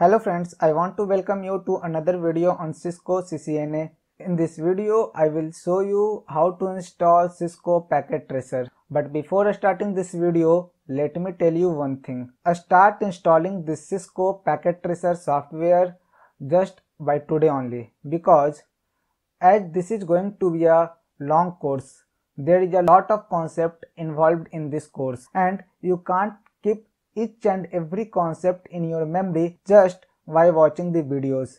Hello friends, I want to welcome you to another video on Cisco CCNA. In this video, I will show you how to install Cisco Packet Tracer. But before starting this video, let me tell you one thing. I uh, start installing this Cisco Packet Tracer software just by today only because as this is going to be a long course, there is a lot of concept involved in this course and you can't keep each and every concept in your memory just by watching the videos.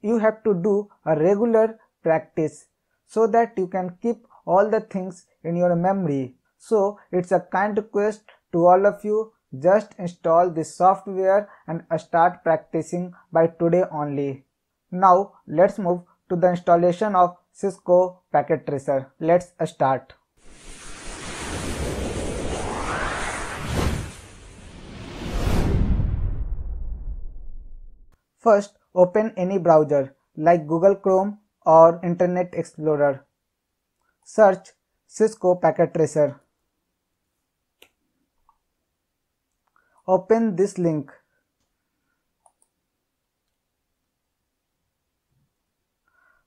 You have to do a regular practice so that you can keep all the things in your memory. So it's a kind request to all of you just install this software and start practicing by today only. Now let's move to the installation of Cisco Packet Tracer. Let's start. First, open any browser like Google Chrome or Internet Explorer. Search Cisco Packet Tracer. Open this link.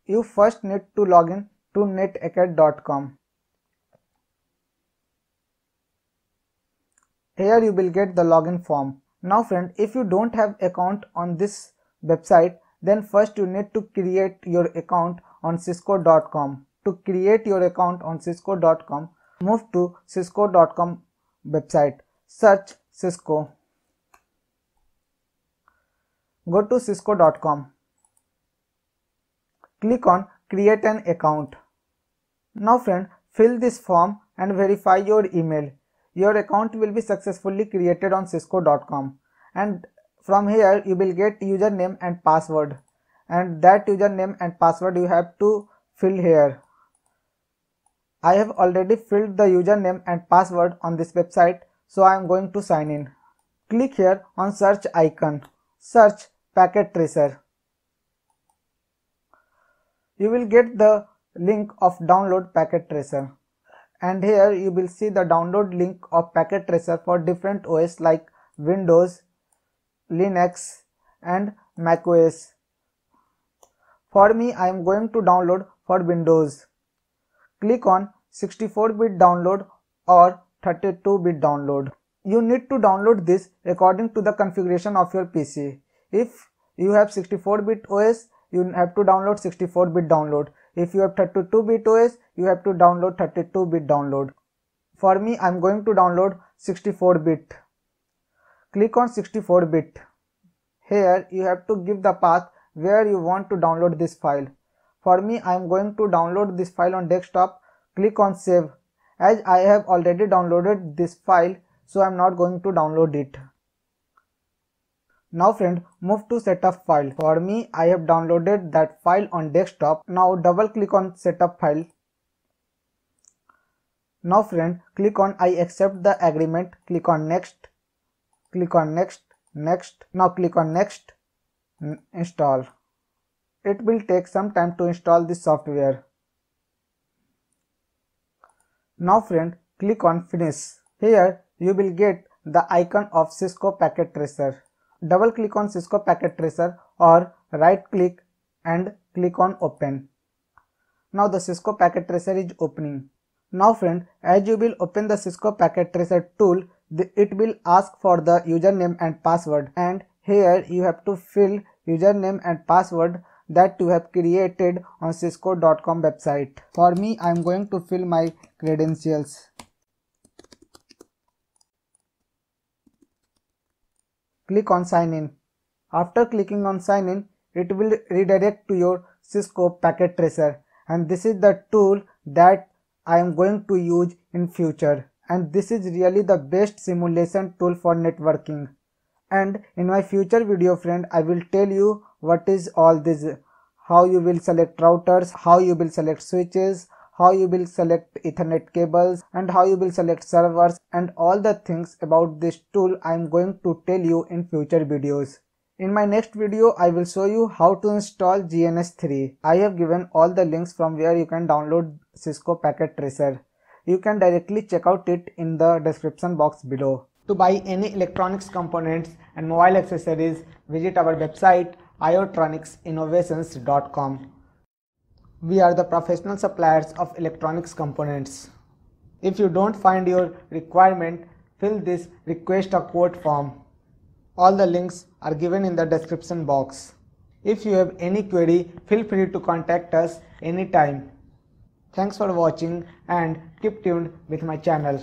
You first need to log in to netacad.com. Here you will get the login form. Now friend, if you don't have account on this website then first you need to create your account on cisco.com to create your account on cisco.com move to cisco.com website search cisco go to cisco.com click on create an account now friend fill this form and verify your email your account will be successfully created on cisco.com and from here you will get username and password and that username and password you have to fill here I have already filled the username and password on this website so I am going to sign in click here on search icon search packet tracer you will get the link of download packet tracer and here you will see the download link of packet tracer for different OS like Windows, Linux and macOS. For me, I am going to download for Windows. Click on 64-bit download or 32-bit download. You need to download this according to the configuration of your PC. If you have 64-bit OS, you have to download 64-bit download. If you have 32-bit OS, you have to download 32-bit download. For me, I am going to download 64-bit click on 64 bit here you have to give the path where you want to download this file for me i am going to download this file on desktop click on save as i have already downloaded this file so i'm not going to download it now friend move to setup file for me i have downloaded that file on desktop now double click on setup file now friend click on I accept the agreement click on next click on next next now click on next install it will take some time to install this software now friend click on finish here you will get the icon of cisco packet tracer double click on cisco packet tracer or right click and click on open now the cisco packet tracer is opening now friend as you will open the cisco packet tracer tool it will ask for the username and password and here you have to fill username and password that you have created on cisco.com website. For me, I am going to fill my credentials. Click on sign in. After clicking on sign in, it will redirect to your Cisco packet tracer and this is the tool that I am going to use in future and this is really the best simulation tool for networking. And in my future video friend, I will tell you what is all this, how you will select routers, how you will select switches, how you will select ethernet cables and how you will select servers and all the things about this tool I am going to tell you in future videos. In my next video, I will show you how to install GNS3. I have given all the links from where you can download Cisco Packet Tracer you can directly check out it in the description box below. To buy any electronics components and mobile accessories, visit our website iotronicsinnovations.com. We are the professional suppliers of electronics components. If you don't find your requirement, fill this request a quote form. All the links are given in the description box. If you have any query, feel free to contact us anytime. Thanks for watching and keep tuned with my channel.